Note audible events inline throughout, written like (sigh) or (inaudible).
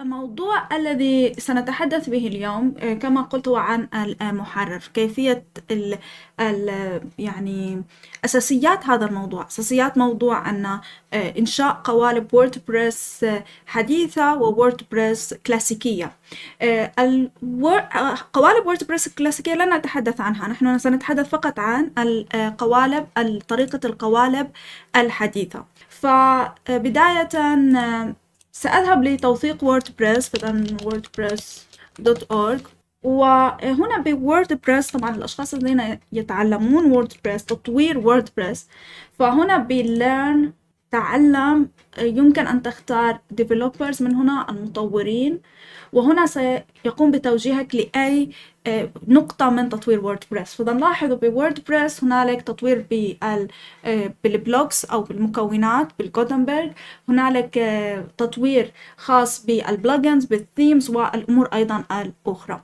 الموضوع الذي سنتحدث به اليوم آه، كما قلت هو عن المحرر كيفية ال ال يعني أساسيات هذا الموضوع أساسيات موضوع أن آه، إنشاء قوالب ووردبريس آه، حديثة ووردبريس كلاسيكية قوالب ووردبريس الكلاسيكية لن نتحدث عنها نحن سنتحدث فقط عن القوالب طريقة القوالب الحديثة فبداية سأذهب لتوثيق ووردبريس مثلا ووردبريس دوت أورج وهنا بووردبريس طبعا الأشخاص الذين يتعلمون ووردبريس تطوير ووردبريس فهنا بليرن تعلم يمكن أن تختار developers من هنا المطورين وهنا سيقوم بتوجيهك لأي إيه، نقطة من تطوير ووردبريس فإذا نلاحظه بووردبريس هنالك تطوير إيه، بالبلوكس أو بالمكونات بالجوتنبرغ هنالك إيه، تطوير خاص بالبلوجنز بالثيمز والأمور أيضا الأخرى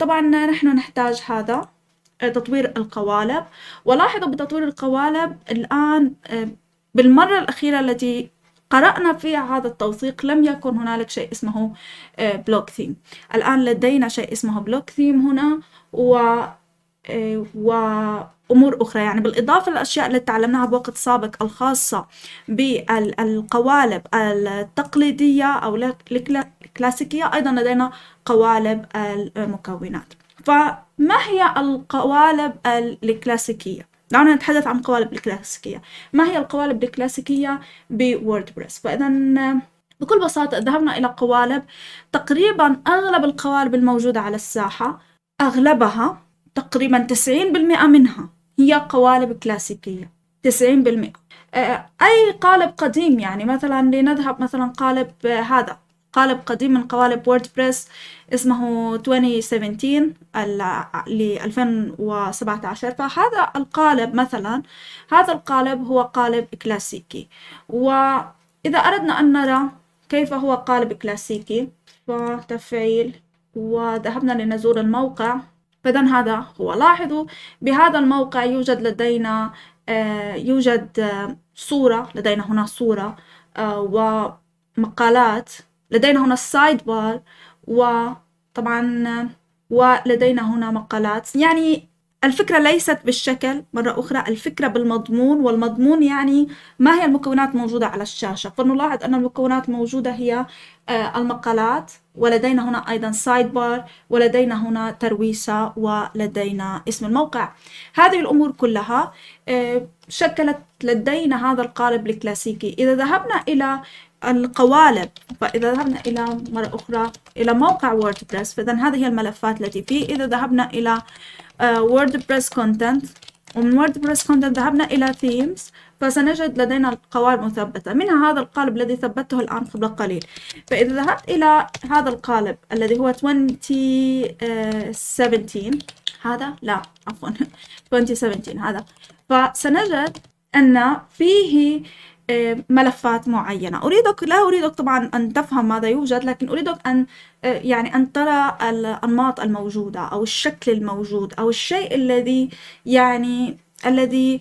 طبعا نحن نحتاج هذا تطوير القوالب ولاحظوا بتطوير القوالب الآن بالمرة الأخيرة التي قرأنا في هذا التوثيق لم يكن هنالك شيء اسمه بلوك آه، ثيم الآن لدينا شيء اسمه بلوك ثيم هنا و آه، وأمور أخرى يعني بالإضافة للأشياء التي تعلمناها بوقت سابق الخاصة بالقوالب التقليدية أو الكلاسيكية أيضا لدينا قوالب المكونات فما هي القوالب الكلاسيكية؟ دعونا نتحدث عن القوالب الكلاسيكية ما هي القوالب الكلاسيكية بووردبريس فإذا بكل بساطة ذهبنا إلى قوالب تقريبا أغلب القوالب الموجودة على الساحة أغلبها تقريبا 90% منها هي قوالب كلاسيكية 90% أي قالب قديم يعني مثلا لنذهب مثلا قالب هذا قالب قديم من قوالب ووردبريس اسمه 2017 ل 2017 فهذا القالب مثلا هذا القالب هو قالب كلاسيكي وإذا أردنا أن نرى كيف هو قالب كلاسيكي فتفعيل وذهبنا لنزور الموقع فإذا هذا هو لاحظوا بهذا الموقع يوجد لدينا آه، يوجد آه، صورة لدينا هنا صورة آه، ومقالات لدينا هنا السايد بار وطبعا ولدينا هنا مقالات يعني الفكرة ليست بالشكل مرة أخرى الفكرة بالمضمون والمضمون يعني ما هي المكونات موجودة على الشاشة فنلاحظ أن المكونات موجودة هي آه، المقالات ولدينا هنا أيضا سايد بار ولدينا هنا ترويسة ولدينا اسم الموقع هذه الأمور كلها آه، شكلت لدينا هذا القالب الكلاسيكي إذا ذهبنا إلى القوالب فإذا ذهبنا إلى مرة أخرى إلى موقع ووردبريس فإذا هذه هي الملفات التي فيه إذا ذهبنا إلى آه، ووردبريس كونتنت ومن ووردبريس كونتنت ذهبنا إلى ثيمز فسنجد لدينا القوالب مثبتة منها هذا القالب الذي ثبته الآن قبل قليل فإذا ذهبت إلى هذا القالب الذي هو 2017 هذا لا عفوا 2017 (laughs) هذا فسنجد أن فيه آه، ملفات معينة أريدك لا أريدك طبعا أن تفهم ماذا يوجد لكن أريدك أن آه، يعني أن ترى الأنماط الموجودة أو الشكل الموجود أو الشيء الذي يعني الذي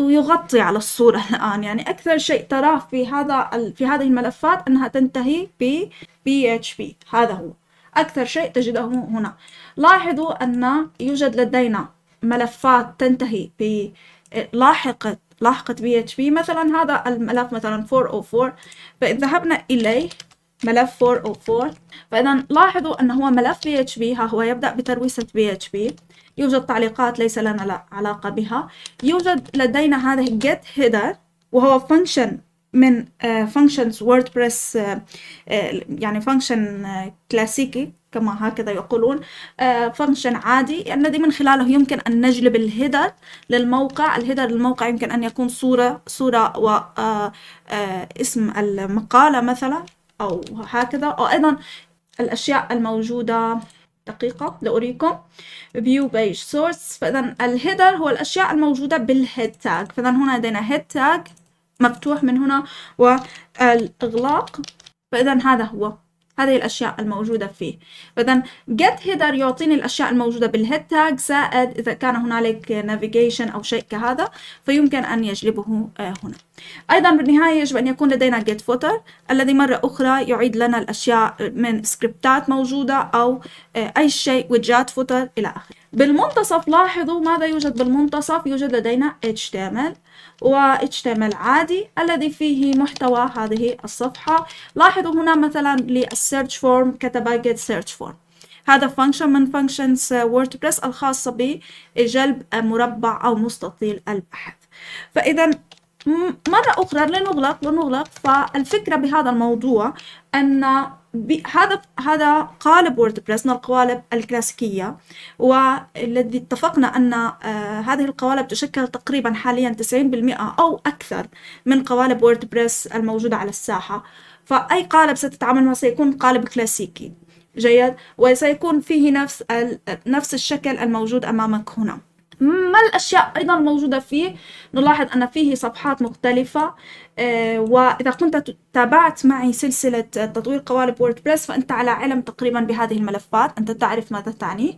يغطي على الصورة (laughs) الآن يعني أكثر شيء تراه في هذا في هذه الملفات أنها تنتهي ب PHP هذا هو أكثر شيء تجده هنا لاحظوا أن يوجد لدينا ملفات تنتهي ب آه، لاحقة لاحقت بي اتش بي مثلا هذا الملف مثلا 404 فإذا ذهبنا إليه ملف 404 فإذا لاحظوا أن هو ملف بي اتش بي ها هو يبدأ بترويسة بي اتش بي يوجد تعليقات ليس لنا علاقة بها يوجد لدينا هذه جيت هيدر وهو فانكشن من فانكشنز آه، ووردبريس آه، آه، يعني فانكشن كلاسيكي كما هكذا يقولون فانكشن آه، عادي الذي من خلاله يمكن أن نجلب الهيدر للموقع الهيدر للموقع يمكن أن يكون صورة صورة واسم آه، آه، المقالة مثلا أو هكذا أو أيضا الأشياء الموجودة دقيقة لأريكم view page source فإذا الهيدر هو الأشياء الموجودة بالهيد تاج فإذا هنا لدينا هيد تاج مفتوح من هنا والإغلاق فإذا هذا هو هذه الأشياء الموجودة فيه فإذا get header يعطيني الأشياء الموجودة بالهيد تاج زائد إذا كان هنالك navigation أو شيء كهذا فيمكن أن يجلبه آه، هنا أيضا بالنهاية يجب أن يكون لدينا get footer الذي مرة أخرى يعيد لنا الأشياء من سكريبتات موجودة أو آه، أي شيء وجات footer إلى آخره بالمنتصف لاحظوا ماذا يوجد بالمنتصف يوجد لدينا HTML و HTML عادي الذي فيه محتوى هذه الصفحة لاحظوا هنا مثلا للسيرش فورم كتب get search form هذا فانكشن من فانكشنز ووردبريس الخاصة بجلب مربع أو مستطيل البحث فإذا مرة أخرى لنغلق لنغلق فالفكرة بهذا الموضوع أن هذا هذا قالب ووردبريس من القوالب الكلاسيكية والذي اتفقنا أن آه، هذه القوالب تشكل تقريبا حاليا 90% أو أكثر من قوالب ووردبريس الموجودة على الساحة فأي قالب ستتعامل معه سيكون قالب كلاسيكي جيد وسيكون فيه نفس نفس الشكل الموجود أمامك هنا ما الأشياء أيضا موجودة فيه نلاحظ أن فيه صفحات مختلفة آه، وإذا كنت تابعت معي سلسلة تطوير قوالب ووردبريس فأنت على علم تقريبا بهذه الملفات أنت تعرف ماذا تعني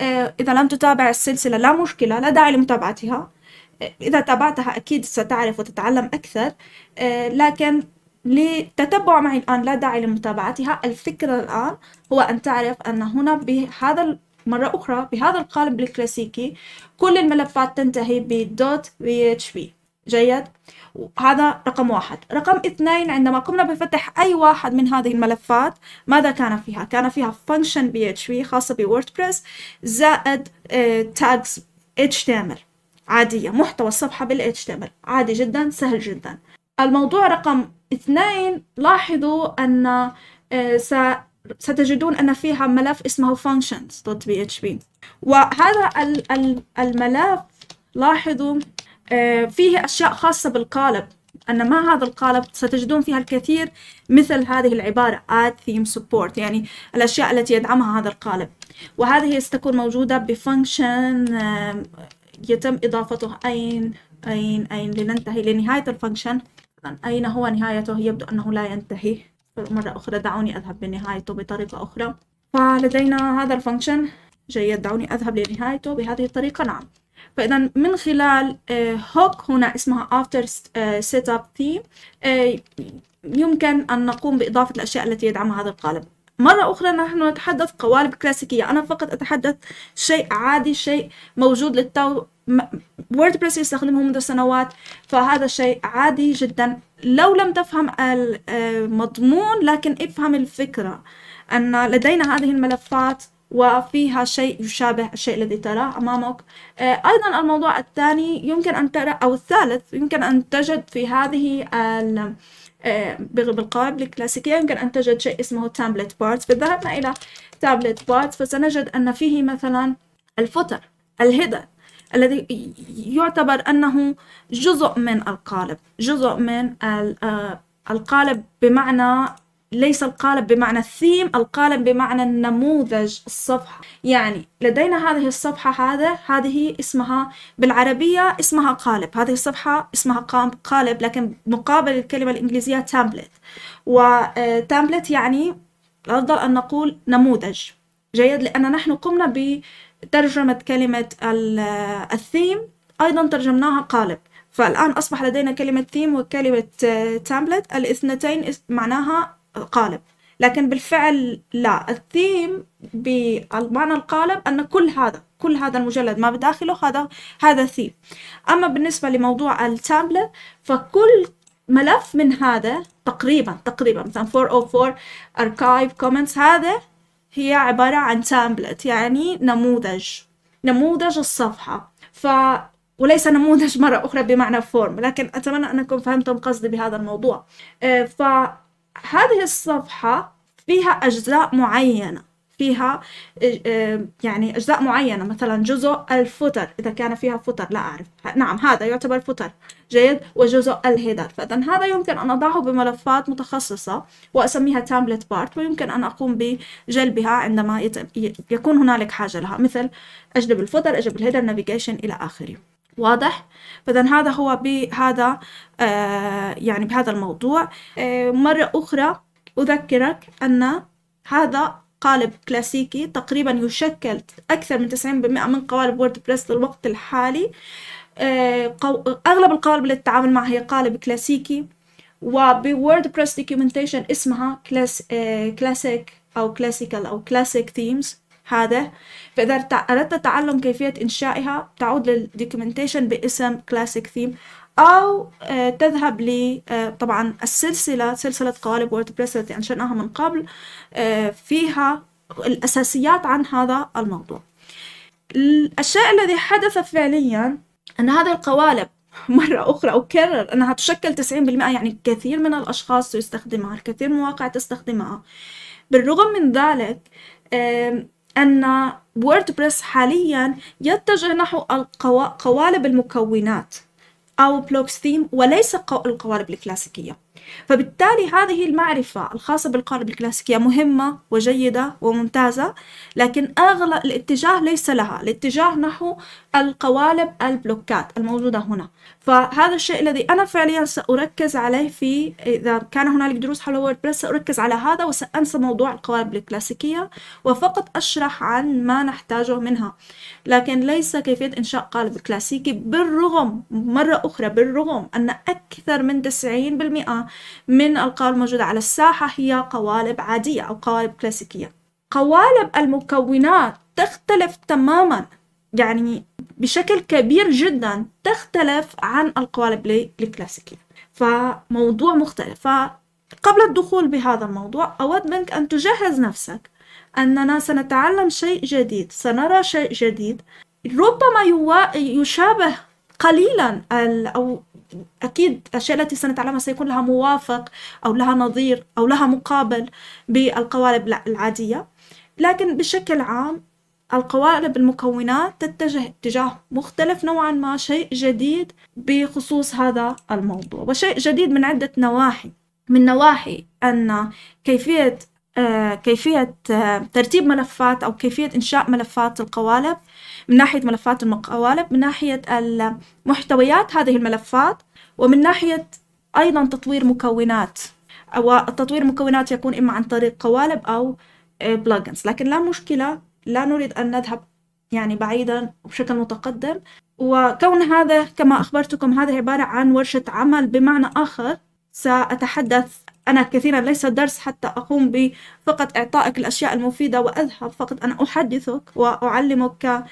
آه، إذا لم تتابع السلسلة لا مشكلة لا داعي لمتابعتها آه، إذا تابعتها أكيد ستعرف وتتعلم أكثر لكن لتتبع معي الآن لا داعي لمتابعتها الفكرة الآن هو أن تعرف أن هنا بهذا مرة أخرى بهذا القالب الكلاسيكي كل الملفات تنتهي بدوت .php جيد هذا رقم واحد رقم اثنين عندما قمنا بفتح أي واحد من هذه الملفات ماذا كان فيها؟ كان فيها function php خاصة بوردبريس زائد آه، tags html عادية محتوى الصفحة بال html عادي جدا سهل جدا الموضوع رقم اثنين لاحظوا أن آه، ستجدون أن فيها ملف اسمه functions.php وهذا الملف لاحظوا آه، فيه أشياء خاصة بالقالب أن مع هذا القالب ستجدون فيها الكثير مثل هذه العبارة add theme support يعني الأشياء التي يدعمها هذا القالب وهذه ستكون موجودة بفانكشن آه، يتم إضافته أين أين أين لننتهي لنهاية الفانكشن أين هو نهايته يبدو أنه لا ينتهي مرة أخرى دعوني أذهب لنهايته بطريقة أخرى فلدينا هذا الفانكشن جيد دعوني أذهب لنهايته بهذه الطريقة نعم فإذا من خلال آه، هوك هنا اسمها after آه، setup theme آه، يمكن أن نقوم بإضافة الأشياء التي يدعمها هذا القالب مرة أخرى نحن نتحدث قوالب كلاسيكية أنا فقط أتحدث شيء عادي شيء موجود للتو ووردبريس يستخدمه منذ سنوات فهذا شيء عادي جدا لو لم تفهم المضمون لكن افهم الفكرة أن لدينا هذه الملفات وفيها شيء يشابه الشيء الذي تراه أمامك آه، أيضا الموضوع الثاني يمكن أن ترى أو الثالث يمكن أن تجد في هذه بالقوائم الكلاسيكية يمكن أن تجد شيء اسمه تابلت بارت فذهبنا إلى تابلت بارت فسنجد أن فيه مثلا الفتر الهيدر الذي يعتبر أنه جزء من القالب جزء من آه، القالب بمعنى ليس القالب بمعنى الثيم القالب بمعنى النموذج الصفحة يعني لدينا هذه الصفحة هذا هذه اسمها بالعربية اسمها قالب هذه الصفحة اسمها قالب لكن مقابل الكلمة الإنجليزية تامبلت وتامبلت آه، يعني الأفضل أن نقول نموذج جيد لأن نحن قمنا بترجمة كلمة آه، الثيم أيضا ترجمناها قالب فالآن أصبح لدينا كلمة ثيم وكلمة آه، تامبلت الاثنتين معناها القالب لكن بالفعل لا الثيم بالمعنى القالب أن كل هذا كل هذا المجلد ما بداخله هذا هذا ثيم أما بالنسبة لموضوع التابلت فكل ملف من هذا تقريبا تقريبا مثلا 404 archive comments هذا هي عبارة عن تامبلت يعني نموذج نموذج الصفحة ف وليس نموذج مرة أخرى بمعنى فورم لكن أتمنى أنكم فهمتم قصدي بهذا الموضوع آه، ف هذه الصفحة فيها أجزاء معينة فيها آه، آه، يعني أجزاء معينة مثلا جزء الفوتر إذا كان فيها فوتر لا أعرف نعم هذا يعتبر فوتر جيد وجزء الهيدر فإذا هذا يمكن أن أضعه بملفات متخصصة وأسميها تامبلت بارت ويمكن أن أقوم بجلبها عندما يكون هنالك حاجة لها مثل أجلب الفوتر أجلب الهيدر نافيجيشن إلى آخره واضح فاذا هذا هو بهذا آه، يعني بهذا الموضوع آه، مرة أخرى أذكرك أن هذا قالب كلاسيكي تقريبا يشكل أكثر من 90% من قوالب ووردبريس للوقت الحالي آه، أغلب القوالب اللي تتعامل معها هي قالب كلاسيكي وبووردبريس دوكيومنتيشن اسمها كلاس كلاسيك أو كلاسيكال أو كلاسيك ثيمز هذا فإذا أردت تعلم كيفية إنشائها تعود للدوكيومنتيشن باسم كلاسيك ثيم أو آه، تذهب ل آه، طبعا السلسلة سلسلة قوالب ووردبريس التي أنشأناها من قبل آه، فيها الأساسيات عن هذا الموضوع الشيء الذي حدث فعليا أن هذه القوالب (laughs) مرة أخرى أكرر أنها تشكل 90% يعني كثير من الأشخاص يستخدمها الكثير من المواقع تستخدمها بالرغم من ذلك أن ووردبريس حاليا يتجه نحو قوالب المكونات أو بلوكس ثيم وليس القوالب الكلاسيكية فبالتالي هذه المعرفة الخاصة بالقوالب الكلاسيكية مهمة وجيدة وممتازة لكن أغلب الاتجاه ليس لها الاتجاه نحو القوالب البلوكات الموجودة هنا فهذا الشيء الذي أنا فعليا سأركز عليه في إذا كان هنالك دروس حول ووردبريس سأركز على هذا وسأنسى موضوع القوالب الكلاسيكية وفقط أشرح عن ما نحتاجه منها لكن ليس كيفية إنشاء قالب كلاسيكي بالرغم مرة أخرى بالرغم أن أكثر من 90% من القوالب الموجودة على الساحة هي قوالب عادية أو قوالب كلاسيكية قوالب المكونات تختلف تماما يعني بشكل كبير جدا تختلف عن القوالب الكلاسيكية فموضوع مختلف فقبل الدخول بهذا الموضوع أود منك أن تجهز نفسك أننا سنتعلم شيء جديد سنرى شيء جديد ربما يوا... يشابه قليلا ال... أو أكيد الأشياء التي سنتعلمها سيكون لها موافق أو لها نظير أو لها مقابل بالقوالب العادية لكن بشكل عام القوالب المكونات تتجه اتجاه مختلف نوعا ما شيء جديد بخصوص هذا الموضوع وشيء جديد من عدة نواحي من نواحي أن كيفية آه، كيفية آه، ترتيب ملفات أو كيفية إنشاء ملفات القوالب من ناحية ملفات القوالب من ناحية المحتويات هذه الملفات ومن ناحية أيضا تطوير مكونات أو تطوير مكونات يكون إما عن طريق قوالب أو بلجنز آه، لكن لا مشكلة لا نريد أن نذهب يعني بعيدا وبشكل متقدم وكون هذا كما أخبرتكم هذا عبارة عن ورشة عمل بمعنى آخر سأتحدث أنا كثيرا ليس درس حتى أقوم بفقط إعطائك الأشياء المفيدة وأذهب فقط أنا أحدثك وأعلمك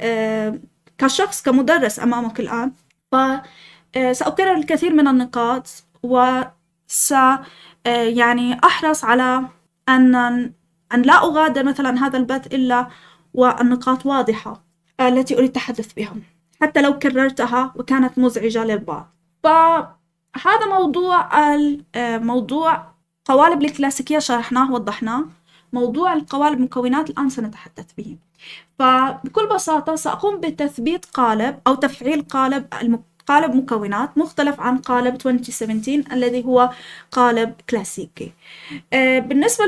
آه، كشخص كمدرس أمامك الآن فسأكرر آه، الكثير من النقاط وس آه، يعني أحرص على أن أن لا أغادر مثلا هذا البث إلا والنقاط واضحة التي أريد التحدث بها حتى لو كررتها وكانت مزعجة للبعض فهذا موضوع آه، موضوع قوالب الكلاسيكية شرحناه وضحناه موضوع القوالب مكونات الآن سنتحدث به فبكل بساطة سأقوم بتثبيت قالب أو تفعيل قالب قالب مكونات مختلف عن قالب 2017 الذي هو قالب كلاسيكي آه، بالنسبة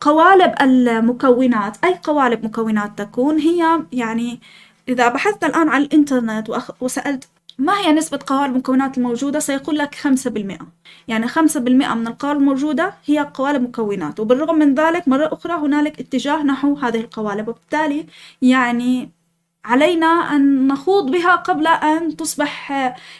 قوالب المكونات أي قوالب مكونات تكون هي يعني إذا بحثت الآن على الإنترنت وسألت ما هي نسبة قوالب المكونات الموجودة سيقول لك خمسة بالمئة يعني خمسة بالمئة من القوالب الموجودة هي قوالب مكونات وبالرغم من ذلك مرة أخرى هنالك اتجاه نحو هذه القوالب وبالتالي يعني علينا أن نخوض بها قبل أن تصبح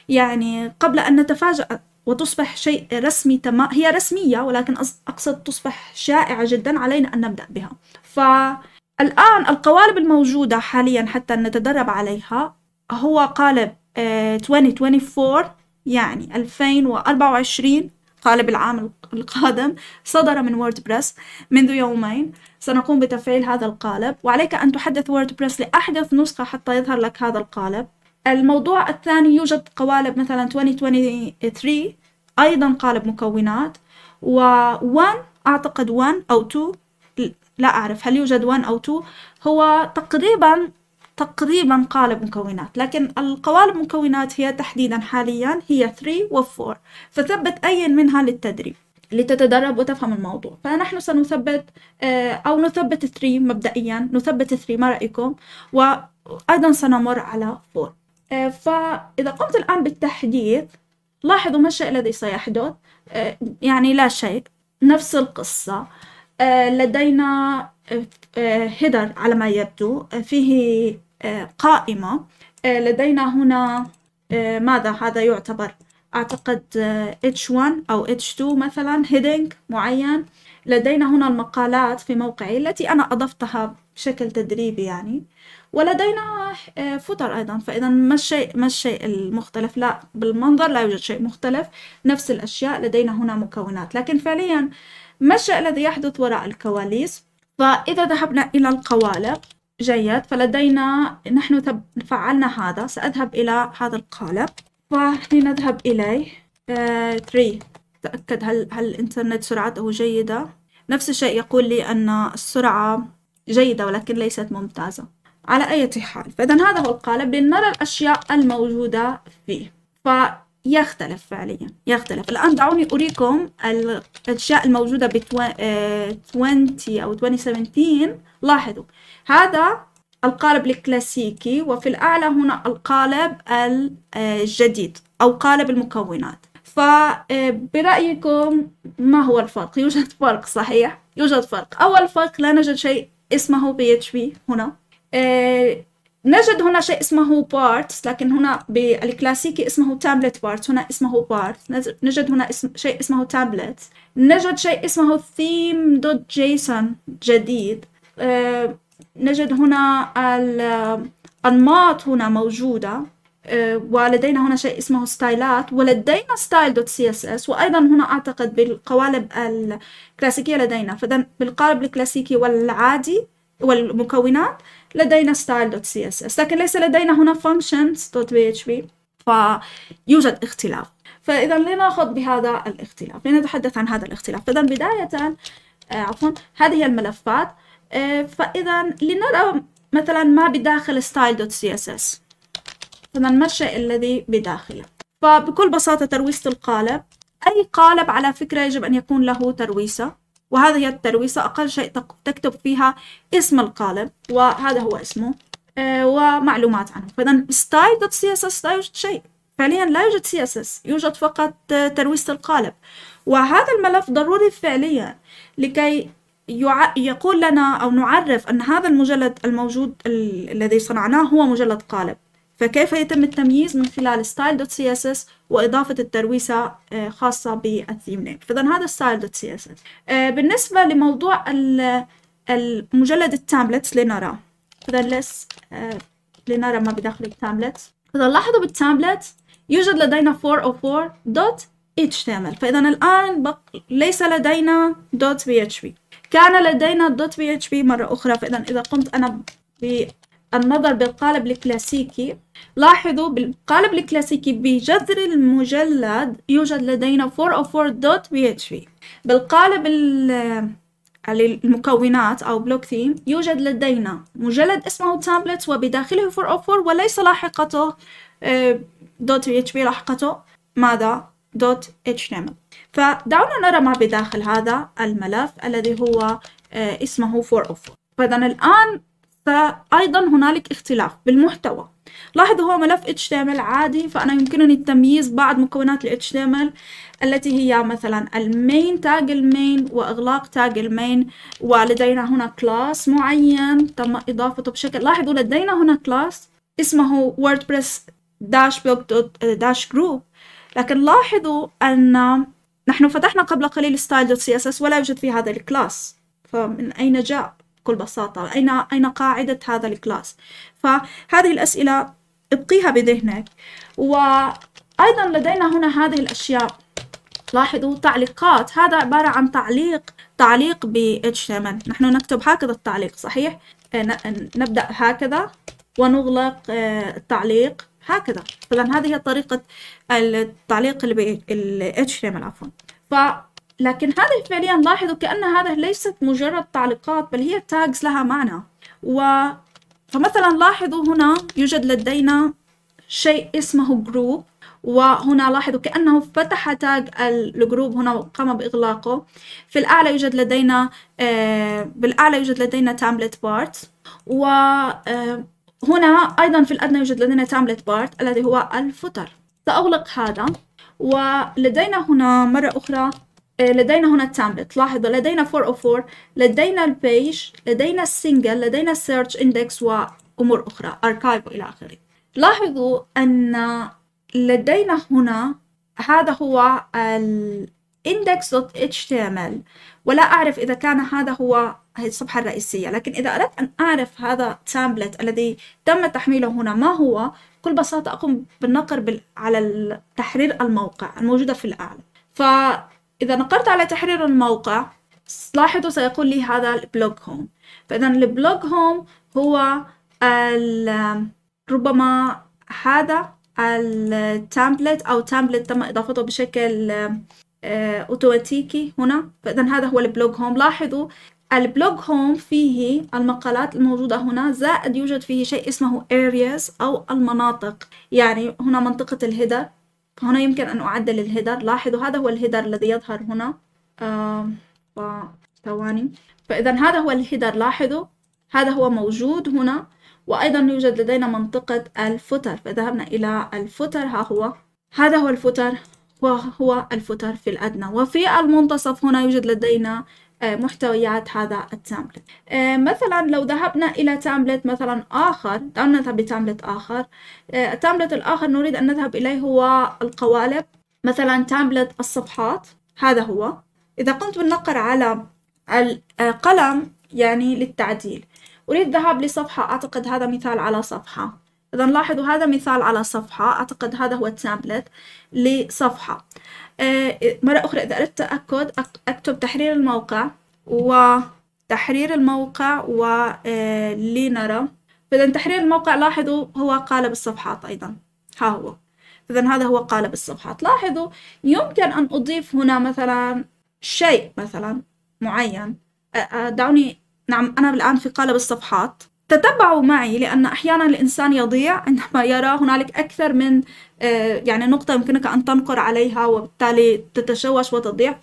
يعني قبل أن نتفاجأ وتصبح شيء رسمي تمام هي رسمية ولكن أقصد تصبح شائعة جدا علينا أن نبدأ بها فالآن القوالب الموجودة حاليا حتى نتدرب عليها هو قالب 2024 آه، يعني 2024 قالب العام القادم صدر من ووردبريس منذ يومين سنقوم بتفعيل هذا القالب وعليك أن تحدث ووردبريس لأحدث نسخة حتى يظهر لك هذا القالب الموضوع الثاني يوجد قوالب مثلا 2023 أيضا قالب مكونات و 1 أعتقد 1 أو 2 لا أعرف هل يوجد 1 أو 2 هو تقريبا تقريبا قالب مكونات لكن القوالب مكونات هي تحديدا حاليا هي 3 و 4 فثبت أي منها للتدريب لتتدرب وتفهم الموضوع فنحن سنثبت آه، أو نثبت 3 مبدئيا نثبت 3 ما رأيكم وأيضا سنمر على 4 آه، فإذا قمت الآن بالتحديث لاحظوا ما الشيء الذي سيحدث آه، يعني لا شيء نفس القصة آه، لدينا هيدر على ما يبدو فيه قائمة لدينا هنا ماذا هذا يعتبر أعتقد H1 أو H2 مثلا هيدنج معين لدينا هنا المقالات في موقعي التي أنا أضفتها بشكل تدريبي يعني ولدينا آه، فوتر أيضا فإذا ما الشيء ما الشيء المختلف لا بالمنظر لا يوجد شيء مختلف نفس الأشياء لدينا هنا مكونات لكن فعليا ما الشيء الذي يحدث وراء الكواليس فإذا ذهبنا إلى القوالب جيد فلدينا نحن فعلنا هذا سأذهب إلى هذا القالب فحين نذهب إليه 3 آه، تأكد هل هل الإنترنت سرعته جيدة نفس الشيء يقول لي أن السرعة جيدة ولكن ليست ممتازة على أي حال فإذا هذا هو القالب لنرى الأشياء الموجودة فيه فيختلف فعليا يختلف الآن دعوني أريكم الأشياء الموجودة ب 20 آه، أو 2017 لاحظوا هذا القالب الكلاسيكي وفي الأعلى هنا القالب آه، الجديد أو قالب المكونات فبرأيكم آه، ما هو الفرق يوجد فرق صحيح يوجد فرق أول فرق لا نجد شيء اسمه بي هنا آه، نجد هنا شيء اسمه بارتس لكن هنا بالكلاسيكي اسمه تابلت بارتس هنا اسمه بارتس نجد هنا اسم شيء اسمه تابلت نجد شيء اسمه ثيم دوت جيسون جديد آه، نجد هنا الأنماط هنا موجودة آه، ولدينا هنا شيء اسمه ستايلات ولدينا ستايل دوت سي اس اس وايضا هنا اعتقد بالقوالب الكلاسيكيه لدينا فاذا بالقالب الكلاسيكي والعادي والمكونات لدينا ستايل دوت سي اس اس لكن ليس لدينا هنا فانكشنز دوت بي اتش بي فيوجد اختلاف فاذا لناخذ بهذا الاختلاف لنتحدث عن هذا الاختلاف فاذا بدايه آه، عفوا هذه الملفات آه، فاذا لنرى مثلا ما بداخل style.css من المرشق الذي بداخله فبكل بساطة ترويسة القالب أي قالب على فكرة يجب أن يكون له ترويسة وهذه هي الترويسة أقل شيء تكتب فيها اسم القالب وهذا هو اسمه آه، ومعلومات عنه فإذا style.css لا يوجد شيء فعليا لا يوجد CSS يوجد فقط آه، ترويسة القالب وهذا الملف ضروري فعليا لكي يقول لنا أو نعرف أن هذا المجلد الموجود الذي صنعناه هو مجلد قالب فكيف يتم التمييز من خلال style.css وإضافة الترويسة آه، خاصة بالثيم نيم فإذا هذا style.css آه، بالنسبة لموضوع المجلد التامبلتس لنرى فإذا آه، لنرى ما بداخل التامبلتس فإذا لاحظوا بالتامبلت يوجد لدينا 404.html فإذا الآن بق... ليس لدينا .php كان لدينا .php مرة أخرى فإذا إذا قمت أنا النظر بالقالب الكلاسيكي لاحظوا بالقالب الكلاسيكي بجذر المجلد يوجد لدينا 404.php بالقالب المكونات أو بلوك ثيم يوجد لدينا مجلد اسمه تامبلت وبداخله 404 وليس لاحقته دوت آه، .php لاحقته ماذا؟ دوت .html فدعونا نرى ما بداخل هذا الملف الذي هو آه، اسمه 404 فإذا الآن فأيضا هنالك اختلاف بالمحتوى لاحظوا هو ملف HTML عادي فأنا يمكنني التمييز بعض مكونات ال HTML التي هي مثلا المين تاج المين وإغلاق تاج المين ولدينا هنا كلاس معين تم إضافته بشكل لاحظوا لدينا هنا كلاس اسمه ووردبريس داش دوت داش جروب لكن لاحظوا أن نحن فتحنا قبل قليل style.css ولا يوجد في هذا الكلاس فمن أين جاء؟ بكل بساطة أين أين قاعدة هذا الكلاس فهذه الأسئلة ابقيها بذهنك وأيضا لدينا هنا هذه الأشياء لاحظوا تعليقات هذا عبارة عن تعليق تعليق ب HTML نحن نكتب هكذا التعليق صحيح نبدأ هكذا ونغلق التعليق هكذا فإذا هذه هي طريقة التعليق اللي ب HTML عفوا لكن هذه فعليا لاحظوا كأن هذا ليست مجرد تعليقات بل هي تاجز لها معنى و فمثلا لاحظوا هنا يوجد لدينا شيء اسمه جروب وهنا لاحظوا كأنه فتح تاج الجروب هنا وقام بإغلاقه في الأعلى يوجد لدينا آه، بالأعلى يوجد لدينا تاملت بارت وهنا أيضا في الأدنى يوجد لدينا تاملت بارت الذي هو الفوتر سأغلق هذا ولدينا هنا مرة أخرى آه، لدينا هنا التامبلت لاحظوا لدينا 404 لدينا البيج لدينا السنجل لدينا السيرش اندكس وامور اخرى اركايف والى اخره لاحظوا ان لدينا هنا هذا هو index.html ولا أعرف إذا كان هذا هو هي الصفحة الرئيسية لكن إذا أردت أن أعرف هذا التامبلت الذي تم تحميله هنا ما هو بكل بساطة أقوم بالنقر على تحرير الموقع الموجودة في الأعلى ف إذا نقرت على تحرير الموقع لاحظوا سيقول لي هذا البلوج هوم فإذا البلوج هوم هو ربما هذا التامبلت أو تامبلت تم إضافته بشكل آه، أوتوماتيكي هنا فإذا هذا هو البلوج هوم لاحظوا البلوج هوم فيه المقالات الموجودة هنا زائد يوجد فيه شيء اسمه areas أو المناطق يعني هنا منطقة الهدى هنا يمكن أن أعدل الهيدر لاحظوا هذا هو الهيدر الذي يظهر هنا آه ثواني فإذا هذا هو الهيدر لاحظوا هذا هو موجود هنا وأيضا يوجد لدينا منطقة الفوتر فذهبنا إلى الفوتر ها هو هذا هو الفوتر وهو الفوتر في الأدنى وفي المنتصف هنا يوجد لدينا آه، محتويات هذا التامبلت آه، مثلا لو ذهبنا إلى تامبلت مثلا آخر دعونا نذهب لتامبلت آخر آه، التامبلت الآخر نريد أن نذهب إليه هو القوالب مثلا تامبلت الصفحات هذا هو إذا قمت بالنقر على القلم يعني للتعديل أريد الذهاب لصفحة أعتقد هذا مثال على صفحة إذا لاحظوا هذا مثال على صفحة أعتقد هذا هو التامبلت لصفحة آه، مرة أخرى إذا أردت تأكد أكتب تحرير الموقع وتحرير الموقع ولنرى آه، فإذا تحرير الموقع لاحظوا هو قالب الصفحات أيضا ها هو إذا هذا هو قالب الصفحات لاحظوا يمكن أن أضيف هنا مثلا شيء مثلا معين آه، دعوني نعم أنا الآن في قالب الصفحات تتبعوا معي لأن أحيانا الإنسان يضيع عندما يرى هنالك أكثر من آه، يعني نقطة يمكنك أن تنقر عليها وبالتالي تتشوش وتضيع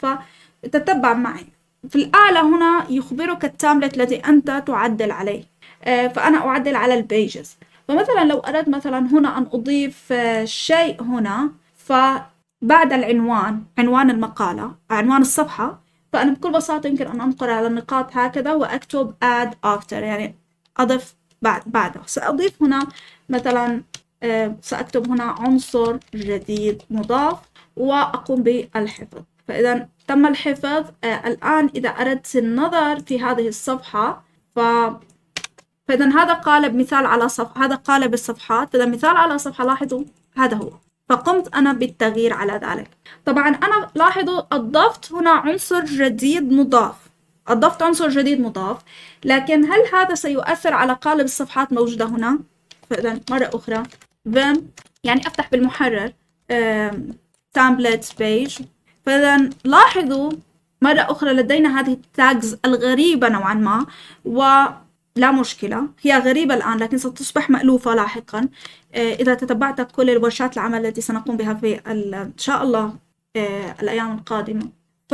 فتتبع معي في الأعلى هنا يخبرك التاملت الذي أنت تعدل عليه آه، فأنا أعدل على البيجز فمثلا لو أردت مثلا هنا أن أضيف آه، شيء هنا فبعد العنوان عنوان المقالة عنوان الصفحة فأنا بكل بساطة يمكن أن أنقر على النقاط هكذا وأكتب add after يعني أضف بعد بعده سأضيف هنا مثلا آه، سأكتب هنا عنصر جديد مضاف وأقوم بالحفظ فإذا تم الحفظ آه، الآن إذا أردت النظر في هذه الصفحة ف... فإذا هذا قالب مثال على صفحة هذا قالب الصفحات فإذا مثال على صفحة لاحظوا هذا هو فقمت أنا بالتغيير على ذلك طبعا أنا لاحظوا أضفت هنا عنصر جديد مضاف أضفت عنصر جديد مضاف لكن هل هذا سيؤثر على قالب الصفحات الموجودة هنا؟ فإذا مرة أخرى vim يعني أفتح بالمحرر templates page فإذا لاحظوا مرة أخرى لدينا هذه التاجز الغريبة نوعا ما ولا مشكلة هي غريبة الآن لكن ستصبح مألوفة لاحقا آه، إذا تتبعت كل الورشات العمل التي سنقوم بها في إن شاء الله آه، الأيام القادمة ف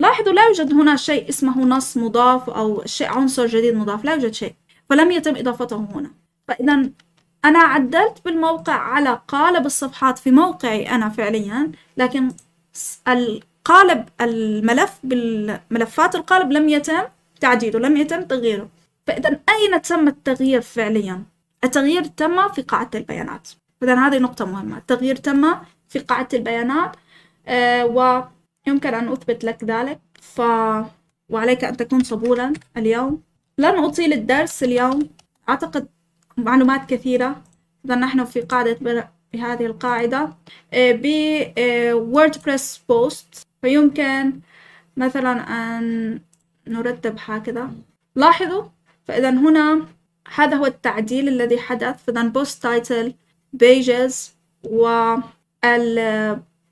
لاحظوا لا يوجد هنا شيء اسمه نص مضاف أو شيء عنصر جديد مضاف لا يوجد شيء فلم يتم إضافته هنا فإذا أنا عدلت بالموقع على قالب الصفحات في موقعي أنا فعليا لكن القالب الملف بالملفات القالب لم يتم تعديله لم يتم تغييره فإذا أين تم التغيير فعليا؟ التغيير تم في قاعدة البيانات إذا هذه نقطة مهمة التغيير تم في قاعدة البيانات آه و يمكن أن أثبت لك ذلك ف وعليك أن تكون صبورا اليوم لن أطيل الدرس اليوم أعتقد معلومات كثيرة إذا نحن في قاعدة بهذه القاعدة إيه، ب إيه، ووردبريس بوست فيمكن مثلا أن نرتب هكذا لاحظوا فإذا هنا هذا هو التعديل الذي حدث فإذا بوست تايتل بيجز و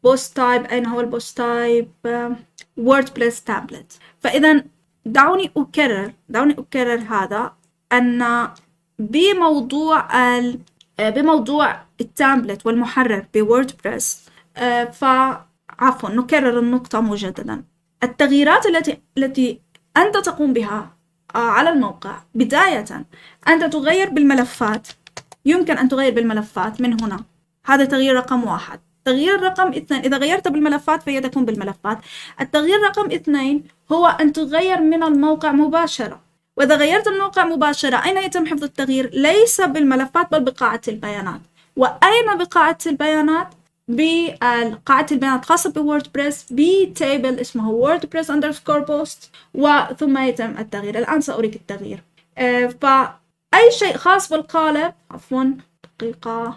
بوست تايب أين هو البوست تايب ووردبريس تابلت فإذا دعوني أكرر دعوني أكرر هذا أن بموضوع ال آه، بموضوع التابلت والمحرر بووردبريس آه، فعفوا نكرر النقطة مجددا التغييرات التي التي أنت تقوم بها آه، على الموقع بداية أنت تغير بالملفات يمكن أن تغير بالملفات من هنا هذا تغيير رقم واحد تغيير رقم اثنين إذا غيرت بالملفات فهي تكون بالملفات التغيير رقم اثنين هو أن تغير من الموقع مباشرة وإذا غيرت الموقع مباشرة أين يتم حفظ التغيير؟ ليس بالملفات بل بقاعة البيانات وأين بقاعة البيانات؟ بقاعة البيانات خاصة بووردبريس بتابل اسمه ووردبريس اندرسكور بوست وثم يتم التغيير الآن سأريك التغيير آه، فأي شيء خاص بالقالب عفوا دقيقة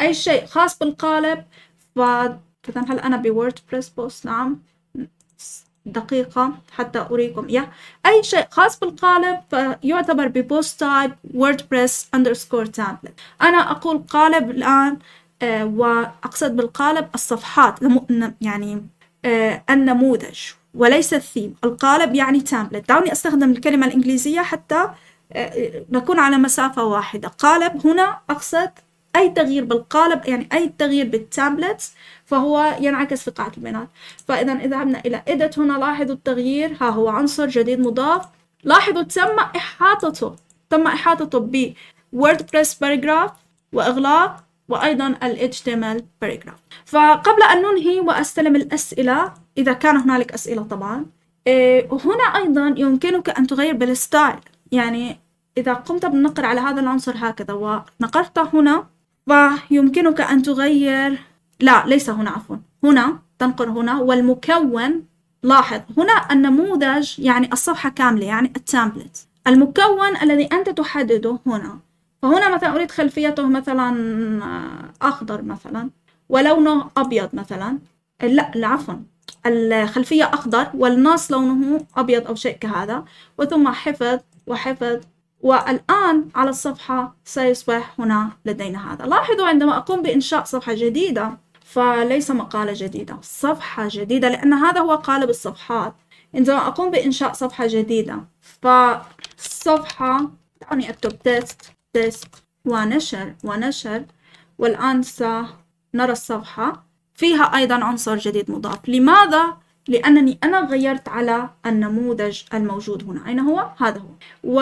أي شيء خاص بالقالب بعض مثلا هل أنا بريس بوست نعم دقيقة حتى أريكم إياه أي شيء خاص بالقالب يعتبر ببوست تايب ووردبريس أندرسكور تامبلت أنا أقول قالب الآن آه، وأقصد بالقالب الصفحات يعني آه، النموذج وليس الثيم القالب يعني تامبلت دعوني أستخدم الكلمة الإنجليزية حتى آه، نكون على مسافة واحدة قالب هنا أقصد أي تغيير بالقالب يعني أي تغيير بالتابلتس فهو ينعكس في قاعة البيانات فإذا إذا عدنا إلى إدت هنا لاحظوا التغيير ها هو عنصر جديد مضاف لاحظوا تم إحاطته تم إحاطته ب WordPress paragraph وإغلاق وأيضا ال HTML paragraph فقبل أن ننهي وأستلم الأسئلة إذا كان هنالك أسئلة طبعا إيه، وهنا أيضا يمكنك أن تغير بالستايل يعني إذا قمت بالنقر على هذا العنصر هكذا ونقرته هنا فيمكنك أن تغير لا ليس هنا عفوا هنا تنقر هنا والمكون لاحظ هنا النموذج يعني الصفحة كاملة يعني التامبلت المكون الذي أنت تحدده هنا فهنا مثلا أريد خلفيته مثلا آه، أخضر مثلا ولونه أبيض مثلا لا عفوا الخلفية أخضر والنص لونه أبيض أو شيء كهذا وثم حفظ وحفظ والآن على الصفحة سيصبح هنا لدينا هذا لاحظوا عندما أقوم بإنشاء صفحة جديدة فليس مقالة جديدة صفحة جديدة لأن هذا هو قالب الصفحات عندما أقوم بإنشاء صفحة جديدة فصفحة دعوني أكتب تيست تيست ونشر ونشر والآن سنرى الصفحة فيها أيضا عنصر جديد مضاف لماذا؟ لأنني أنا غيرت على النموذج الموجود هنا أين هو؟ هذا هو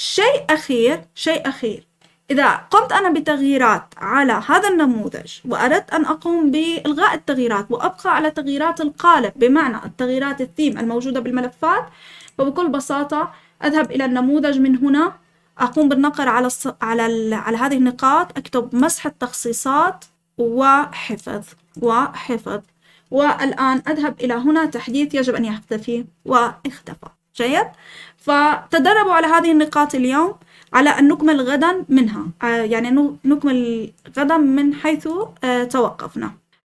شيء أخير شيء أخير إذا قمت أنا بتغييرات على هذا النموذج وأردت أن أقوم بإلغاء التغييرات وأبقى على تغييرات القالب بمعنى التغييرات الثيم الموجودة بالملفات فبكل بساطة أذهب إلى النموذج من هنا أقوم بالنقر على الص... على ال... على هذه النقاط أكتب مسح التخصيصات وحفظ وحفظ والآن أذهب إلى هنا تحديث يجب أن يختفي واختفى جيد فتدربوا على هذه النقاط اليوم على أن نكمل غدا منها آه، يعني نكمل غدا من حيث آه، توقفنا